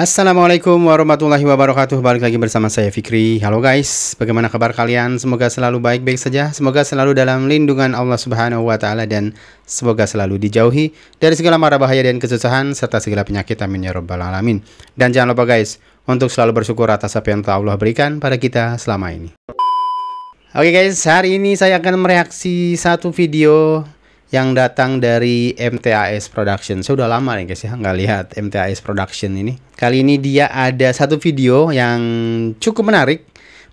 Assalamualaikum warahmatullahi wabarakatuh Balik lagi bersama saya Fikri Halo guys, bagaimana kabar kalian? Semoga selalu baik-baik saja Semoga selalu dalam lindungan Allah subhanahu wa ta'ala Dan semoga selalu dijauhi Dari segala mara bahaya dan kesusahan Serta segala penyakit amin ya rabbal alamin Dan jangan lupa guys Untuk selalu bersyukur atas apa yang telah Allah berikan pada kita selama ini Oke okay guys, hari ini saya akan mereaksi satu video yang datang dari MTAS Production. Saya udah lama nih guys ya nggak lihat MTAS Production ini. Kali ini dia ada satu video yang cukup menarik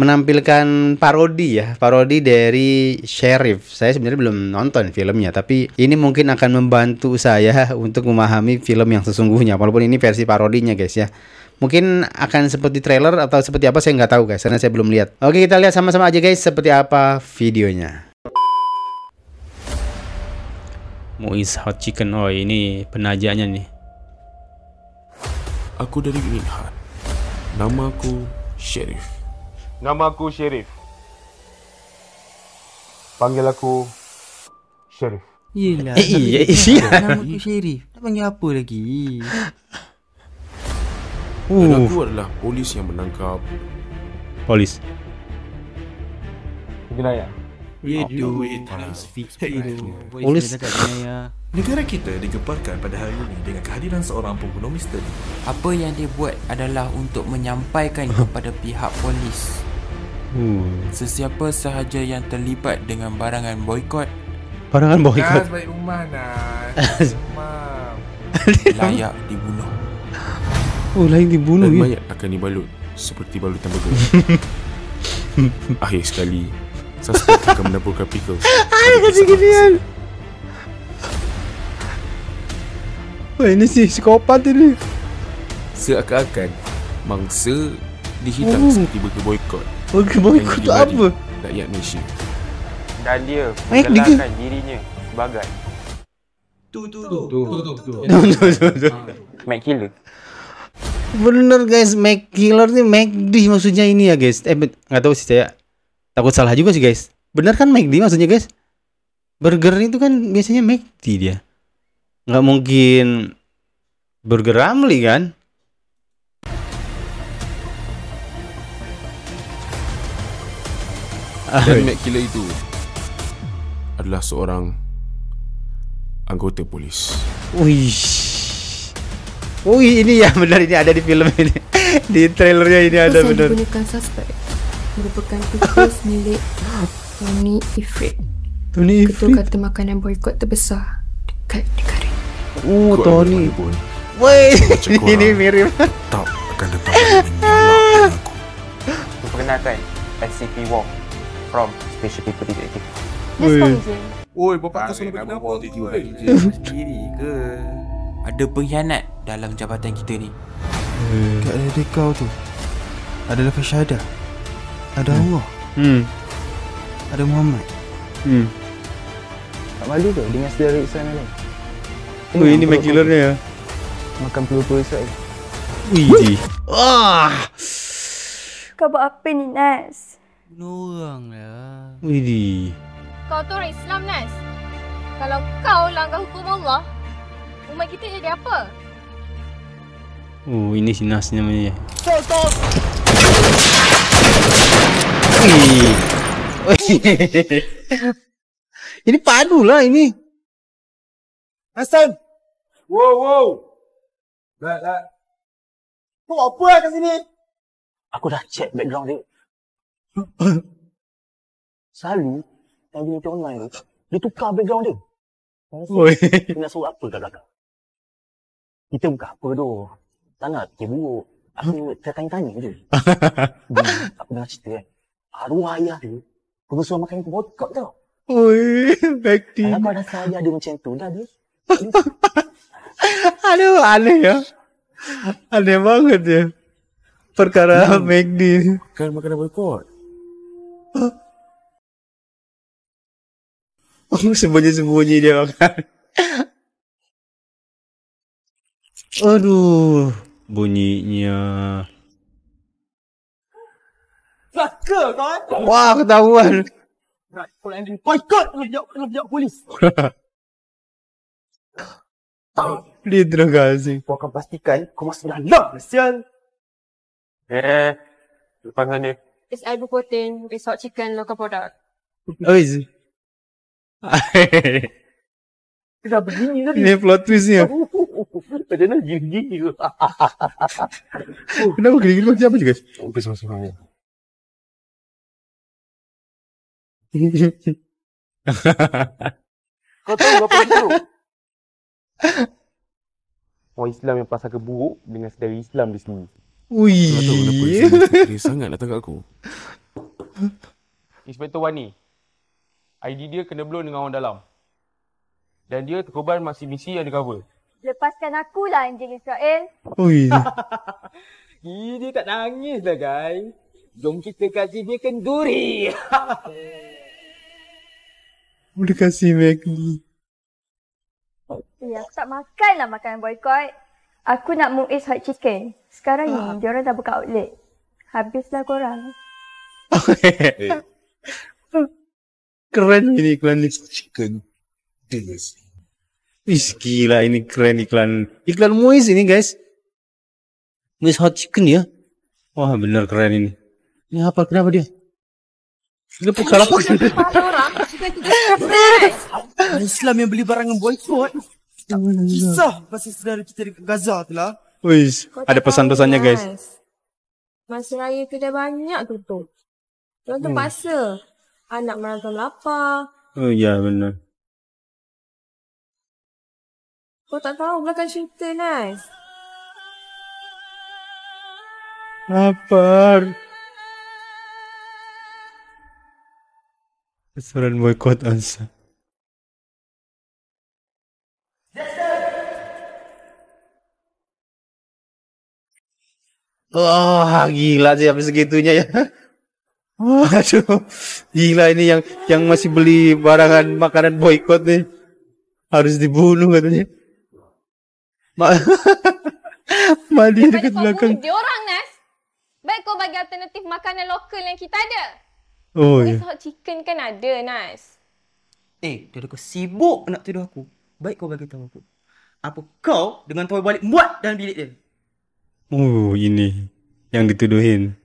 menampilkan parodi ya, parodi dari Sheriff. Saya sebenarnya belum nonton filmnya, tapi ini mungkin akan membantu saya untuk memahami film yang sesungguhnya. Walaupun ini versi parodinya guys ya. Mungkin akan seperti trailer atau seperti apa saya nggak tahu guys, karena saya belum lihat. Oke kita lihat sama-sama aja guys seperti apa videonya. Muiz Hot Chicken Oh ini penajanya nih Aku dari Minhan Nama aku Sheriff Nama aku Sheriff Panggil aku Sheriff Yelah Eh iya eh, eh. Nama aku Sheriff Nak panggil apa lagi Uh. aku adalah polis yang menangkap Polis Jenayah Radio Times Fix Oleh ya. Negara kita digeparkan pada hari ini dengan kehadiran seorang pembunuh misteri. Apa yang dia buat adalah untuk menyampaikan kepada pihak polis. Hmm. Sesiapa sahaja yang terlibat dengan barangan boykot. Barangan boykot. Nas baik rumah nas. layak dibunuh. Oh, layak dibunuh. Dan mayat ya? akan dibalut seperti balutan begitu. Akhir sekali, Suspect akan menaburkan pickles. Ay, kasi genial. Wah, ini sih psikopat ini. Seakan-akan, mangsa dihitam oh. seperti bergerak boykot. Bergerak boykot tu apa? Rakyat Malaysia. Dan dia eh, menggelarkan dirinya sebagai Tu tu tu tu tu tu tu tu tu tu Mac Killer Bener guys, Mac Killer ni Mac D maksudnya ini ya guys Eh, gak tau sih saya Takut salah juga sih guys. Benar kan McD maksudnya guys? Burger itu kan biasanya McD dia. Nggak mungkin burger Ramli kan? Dan Mac Killer itu adalah seorang anggota polis. Wih. Wih ini ya benar ini ada di film ini. di trailernya ini ada benar. suspek. merupakan tikus milik Tony Ifrit. Tony Ifrit? Ketua kata makanan boykot terbesar dekat negara ini. Oh, Kau Tony. Woi, ini mirip. Tak akan tetap menyalakkan aku. Perkenalkan, SCP Wong from Special People Detective. Just Oi, bapak kau selalu kenapa? Kau tiba-tiba ke? Ada pengkhianat dalam jabatan kita ni. Hmm. ada kau tu. Adalah Fashada. Ada hmm. Allah. Hmm. Ada Muhammad. Hmm. Tak malu ke dengan saudara Iksan ni? Oh, ini makilernya ya. Makan pelupa Iksan. Widi. Ah. Kau buat apa ni, Nas? Norang lah. Widi. Kau tu orang Islam, Nas. Kalau kau langgar hukum Allah, umat kita jadi apa? Oh, ini si Nas namanya. Stop, stop! ini padu lah ini. Hasan, Wow, wow. Lah, lah. Kau buat apa lah kat sini? Aku dah check background dia. Selalu, tak boleh tengok online. Dia tukar background dia. Oi. Kena suruh apa kat belakang? Kita buka apa tu? Tak nak pergi buruk. Aku tertanya-tanya je. aku dengar cerita kan. Arwah ayah dia, kena suruh makan yang bodkot tau. Ui, back to you. Kalau rasa ayah dia macam tu, dah dia. Aduh, aneh ya. Aneh banget dia. Perkara McD. Kan makanan boycott. Oh, sembunyi-sembunyi dia makan. Aduh bunyinya. Raka kau Wah, aku tahu kan. Right, kau ikut kena pejabat polis. Dia terangkan asing. Kau akan pastikan kau masuk dalam, sial. Eh, depan sana. It's ibuprofen, it's hot chicken, local product. Oh, is it? Kita begini tadi. Ini plot twist ni. Oh, macam mana? Gini-gini tu. Kenapa gini-gini macam apa je guys? Apa semua-semua Kau tahu berapa kita tu? Orang Islam yang pasal keburuk dengan sedari Islam di sini. Ui. Kau tahu kenapa Islam sangat datang kat aku. Inspektor Wani. ID dia kena blown dengan orang dalam. Dan dia terkorban masih misi yang dia cover lepaskan aku lah anjing Israel. Ui. Ini tak nangis lah guys. Jom kita kasih dia kenduri. Boleh kasih Maggie. Eh, aku tak makan lah makanan boycott. Aku nak Muiz hot chicken. Sekarang ni, ah. dia orang dah buka outlet. Habislah korang. Keren ini kelan ni chicken. Delicious. Ih, gila ini keren iklan. Iklan Muiz ini, guys. Muiz Hot Chicken ya. Wah, bener keren ini. Ini apa? Kenapa dia? Dia pun salah Orang Islam yang beli barang yang boycott. Kisah pasal saudara kita di Gaza tu lah. Wih, ada pesan-pesannya guys. Masa raya tu dah banyak tutup. Tuan hmm. terpaksa. Hmm. Anak merasa lapar. Oh, ya, bener. Kau tak tahu belakang cerita, Nas. Lapar. Kesuran boykot Ansa. Wah, oh, ah, gila sih habis segitunya ya. Oh, aduh, gila ini yang yang masih beli barangan makanan boykot nih. Harus dibunuh katanya. Mak Mali dia kat belakang. Dia orang Nas. Baik kau bagi alternatif makanan lokal yang kita ada. Oh ya. Yeah. Hot chicken kan ada Nas. Eh, dia dah sibuk nak tuduh aku. Baik kau bagi tahu aku. Apa kau dengan tuan balik buat dalam bilik dia? Oh, ini yang dituduhin.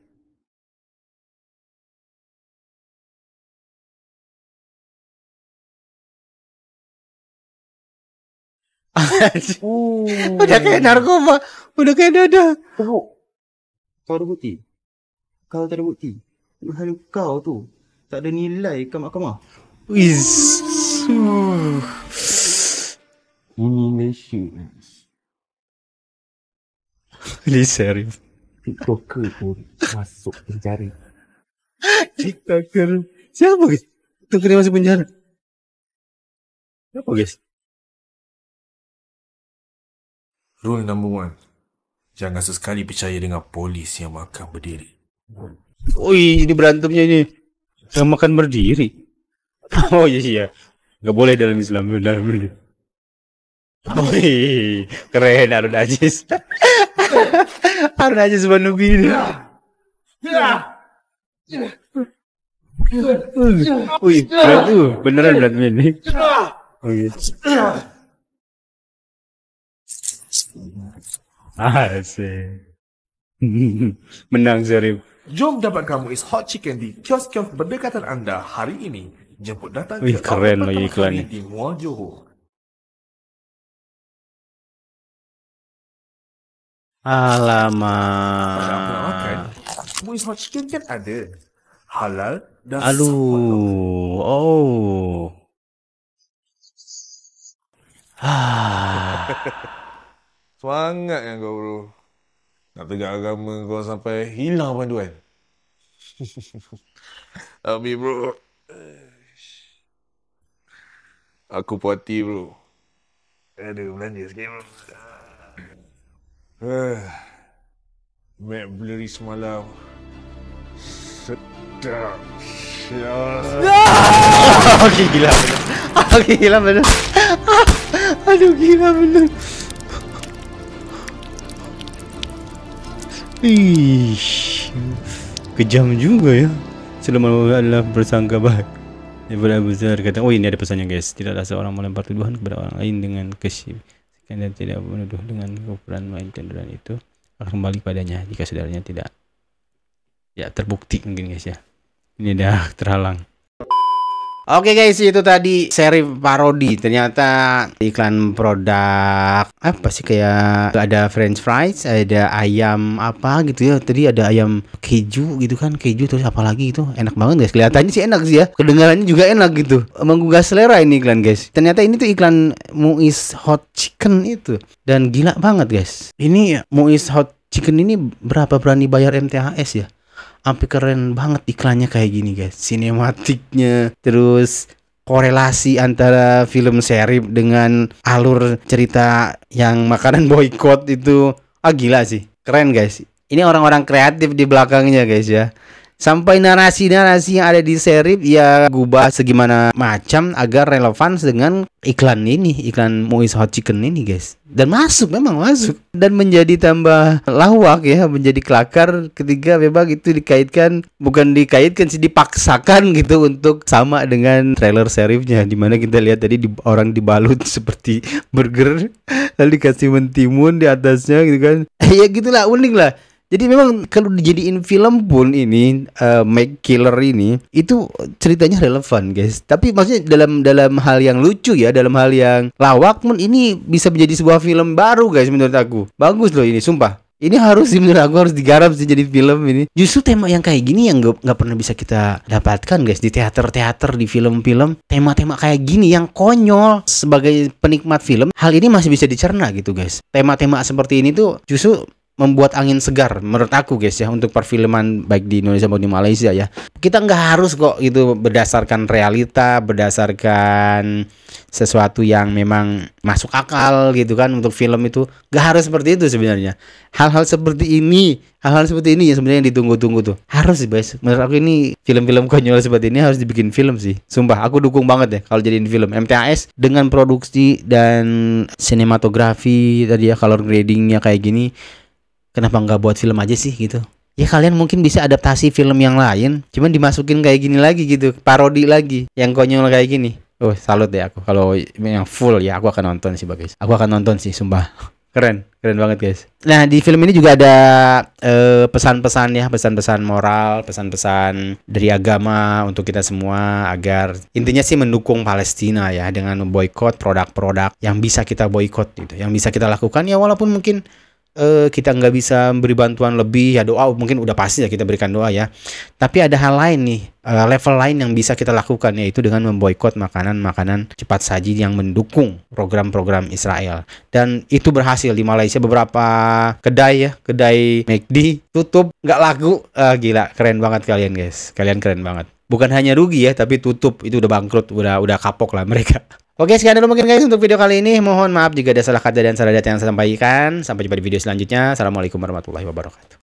Oh. Udah kayak narkoba. Udah kayak dada. Teruk. Kau terbukti, bukti? Kau tak Hal kau tu. Tak ada nilai ke mahkamah. Wiss. Ini Malaysia. Please, Arif. TikToker pun masuk penjara. TikToker. Siapa? Tengok dia masuk penjara. Siapa guys? Rule number one. Jangan sesekali percaya dengan polis yang makan berdiri. Oi, ini berantemnya ini. Yang makan berdiri. Oh iya iya. Gak boleh dalam Islam dalam ini. Oi, keren Arun Aziz. Arun Aziz Banubi uh, ini. Wih, beneran berantemnya ini. Oh, iya. Ah, Menang Zarif. Jom dapat kamu is hot chicken di kios-kios berdekatan anda hari ini. Jemput datang Wih, ke keren loh iklan ini. Mual Alamak. Mu is hot chicken kan ada. Halal dan alu. Oh. Ah. Semangat yang kau bro. Nak tegak agama kau sampai hilang panduan. Abi bro. Aku puas bro. Aduh, belanja sikit bro. Mac blurry semalam. Sedap. Okay, gila benar. Okay, gila benar. Aduh, gila benar. Ih, kejam juga ya. Selama adalah bersangka baik. Ibadah besar kata, oh ini ada pesannya guys. Tidaklah seorang melempar tuduhan kepada orang lain dengan kesib. dan tidak menuduh dengan kekufuran main tuduhan itu akan kembali padanya jika saudaranya tidak ya terbukti mungkin guys ya. Ini dah terhalang. Oke guys, itu tadi seri parodi. Ternyata iklan produk apa sih kayak ada french fries, ada ayam apa gitu ya. Tadi ada ayam keju gitu kan, keju terus apa lagi itu. Enak banget guys. Kelihatannya sih enak sih ya. Kedengarannya juga enak gitu. Menggugah selera ini iklan guys. Ternyata ini tuh iklan Muis Hot Chicken itu dan gila banget guys. Ini Muis Hot Chicken ini berapa berani bayar MTHS ya? sampai keren banget iklannya kayak gini guys sinematiknya terus korelasi antara film seri dengan alur cerita yang makanan boykot itu ah gila sih keren guys ini orang-orang kreatif di belakangnya guys ya Sampai narasi-narasi yang ada di Serif ya gubah segimana macam agar relevan dengan iklan ini, iklan Mois Hot Chicken ini guys. Dan masuk memang masuk dan menjadi tambah lawak ya, menjadi kelakar ketika memang itu dikaitkan bukan dikaitkan sih dipaksakan gitu untuk sama dengan trailer Serifnya mana kita lihat tadi di, orang dibalut seperti burger lalu dikasih mentimun di atasnya gitu kan. ya gitulah unik lah jadi memang kalau dijadiin film pun ini uh, Make Killer ini itu ceritanya relevan guys. Tapi maksudnya dalam dalam hal yang lucu ya, dalam hal yang lawak pun ini bisa menjadi sebuah film baru guys menurut aku. Bagus loh ini, sumpah. Ini harus sih menurut aku harus digarap sih jadi film ini. Justru tema yang kayak gini yang gak pernah bisa kita dapatkan guys di teater-teater di film-film. Tema-tema kayak gini yang konyol sebagai penikmat film, hal ini masih bisa dicerna gitu guys. Tema-tema seperti ini tuh justru membuat angin segar menurut aku guys ya untuk perfilman baik di Indonesia maupun di Malaysia ya kita nggak harus kok itu berdasarkan realita berdasarkan sesuatu yang memang masuk akal gitu kan untuk film itu nggak harus seperti itu sebenarnya hal-hal seperti ini hal-hal seperti ini ya sebenarnya ditunggu-tunggu tuh harus sih guys menurut aku ini film-film konyol seperti ini harus dibikin film sih sumpah aku dukung banget ya kalau jadiin film MTAS dengan produksi dan sinematografi tadi ya color gradingnya kayak gini kenapa nggak buat film aja sih gitu ya kalian mungkin bisa adaptasi film yang lain cuman dimasukin kayak gini lagi gitu parodi lagi yang konyol kayak gini oh salut deh ya aku kalau yang full ya aku akan nonton sih guys aku akan nonton sih sumpah keren keren banget guys nah di film ini juga ada uh, pesan-pesan ya pesan-pesan moral pesan-pesan dari agama untuk kita semua agar intinya sih mendukung Palestina ya dengan boykot produk-produk yang bisa kita boykot gitu yang bisa kita lakukan ya walaupun mungkin eh, kita nggak bisa beri bantuan lebih ya doa mungkin udah pasti ya kita berikan doa ya tapi ada hal lain nih uh, level lain yang bisa kita lakukan yaitu dengan memboikot makanan-makanan cepat saji yang mendukung program-program Israel dan itu berhasil di Malaysia beberapa kedai ya kedai McD tutup nggak laku eh, gila keren banget kalian guys kalian keren banget bukan hanya rugi ya tapi tutup itu udah bangkrut udah udah kapok lah mereka Oke, sekian dulu mungkin guys untuk video kali ini. Mohon maaf jika ada salah kata dan salah data yang saya sampaikan. Sampai jumpa di video selanjutnya. Assalamualaikum warahmatullahi wabarakatuh.